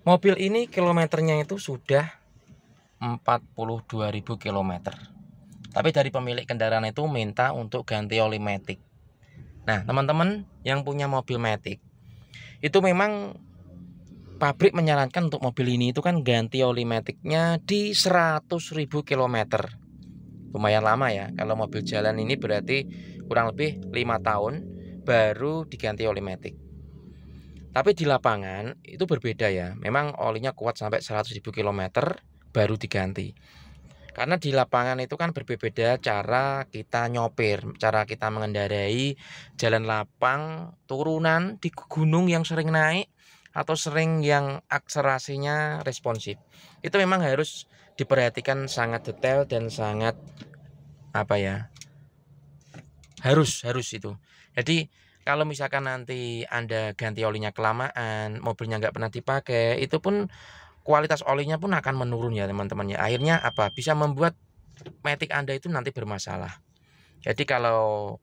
Mobil ini kilometernya itu sudah 42.000 km. Tapi dari pemilik kendaraan itu minta untuk ganti oli Matic. Nah, teman-teman yang punya mobil Matic itu memang pabrik menyarankan untuk mobil ini itu kan ganti oli Maticnya di 100.000 km. Lumayan lama ya. Kalau mobil jalan ini berarti kurang lebih 5 tahun baru diganti oli Matic. Tapi di lapangan itu berbeda ya. Memang olinya kuat sampai 100.000 km baru diganti. Karena di lapangan itu kan berbeda cara kita nyopir, cara kita mengendarai jalan lapang, turunan di gunung yang sering naik atau sering yang akselerasinya responsif. Itu memang harus diperhatikan sangat detail dan sangat apa ya? Harus, harus itu. Jadi kalau misalkan nanti Anda ganti olinya kelamaan, mobilnya nggak pernah dipakai, itu pun kualitas olinya pun akan menurun ya teman temannya ya. Akhirnya apa? Bisa membuat metik Anda itu nanti bermasalah. Jadi kalau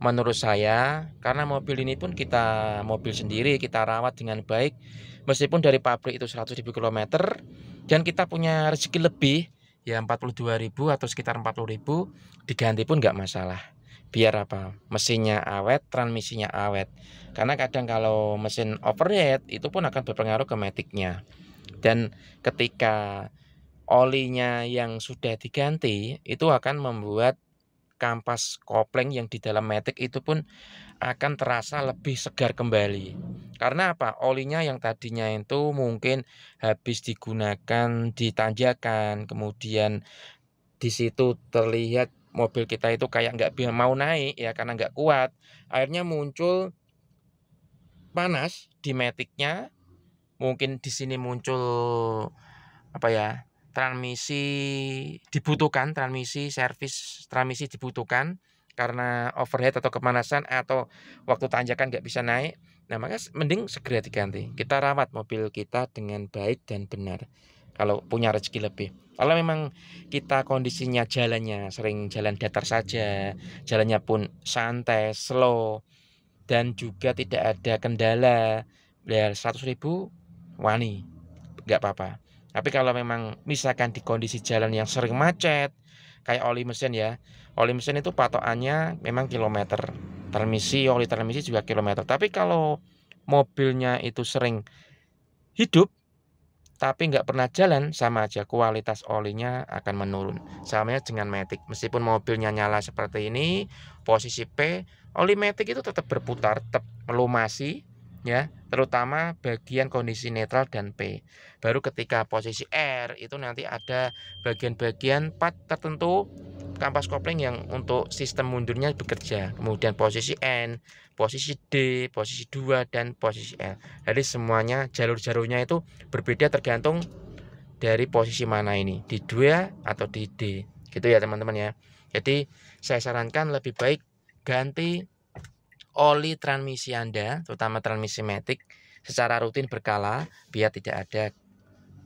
menurut saya karena mobil ini pun kita mobil sendiri kita rawat dengan baik meskipun dari pabrik itu 100.000 km dan kita punya rezeki lebih ya 42.000 atau sekitar 40.000 diganti pun nggak masalah biar apa mesinnya awet transmisinya awet karena kadang kalau mesin overhead itu pun akan berpengaruh ke metiknya dan ketika olinya yang sudah diganti itu akan membuat kampas kopling yang di dalam metik itu pun akan terasa lebih segar kembali karena apa olinya yang tadinya itu mungkin habis digunakan ditanjakan kemudian di situ terlihat mobil kita itu kayak nggak mau naik ya karena nggak kuat akhirnya muncul panas di metiknya mungkin di sini muncul apa ya transmisi dibutuhkan transmisi servis transmisi dibutuhkan karena overhead atau kepanasan atau waktu tanjakan nggak bisa naik nah maka mending segera diganti kita rawat mobil kita dengan baik dan benar kalau punya rezeki lebih. Kalau memang kita kondisinya jalannya sering jalan datar saja, jalannya pun santai, slow, dan juga tidak ada kendala, ya 100 ribu wani, nggak apa-apa. Tapi kalau memang misalkan di kondisi jalan yang sering macet, kayak oli mesin ya, oli mesin itu patokannya memang kilometer, termisi, oli termisi juga kilometer. Tapi kalau mobilnya itu sering hidup, tapi nggak pernah jalan sama aja kualitas olinya akan menurun sama ya dengan matic meskipun mobilnya nyala seperti ini posisi P oli matic itu tetap berputar tetap melumasi ya terutama bagian kondisi netral dan P baru ketika posisi R itu nanti ada bagian-bagian part tertentu kampas kopling yang untuk sistem mundurnya bekerja. Kemudian posisi N, posisi D, posisi 2 dan posisi L. Jadi semuanya jalur-jalurnya itu berbeda tergantung dari posisi mana ini, di 2 atau di D. Gitu ya teman-teman ya. Jadi saya sarankan lebih baik ganti oli transmisi Anda, terutama transmisi matic secara rutin berkala biar tidak ada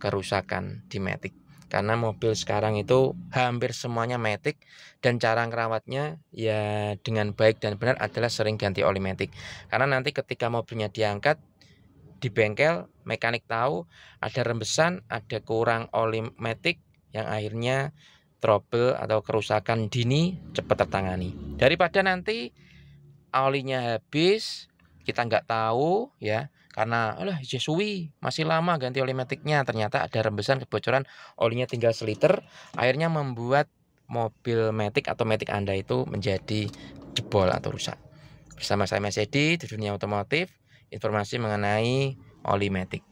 kerusakan di matic karena mobil sekarang itu hampir semuanya matic dan cara ngerawatnya ya dengan baik dan benar adalah sering ganti oli matic karena nanti ketika mobilnya diangkat di bengkel mekanik tahu ada rembesan ada kurang oli matic yang akhirnya trouble atau kerusakan dini cepat tertangani daripada nanti olinya habis kita nggak tahu ya karena alah Jesui masih lama ganti oli metiknya ternyata ada rembesan kebocoran olinya tinggal seliter akhirnya membuat mobil metik atau metik Anda itu menjadi jebol atau rusak bersama saya Mas di dunia otomotif informasi mengenai oli metik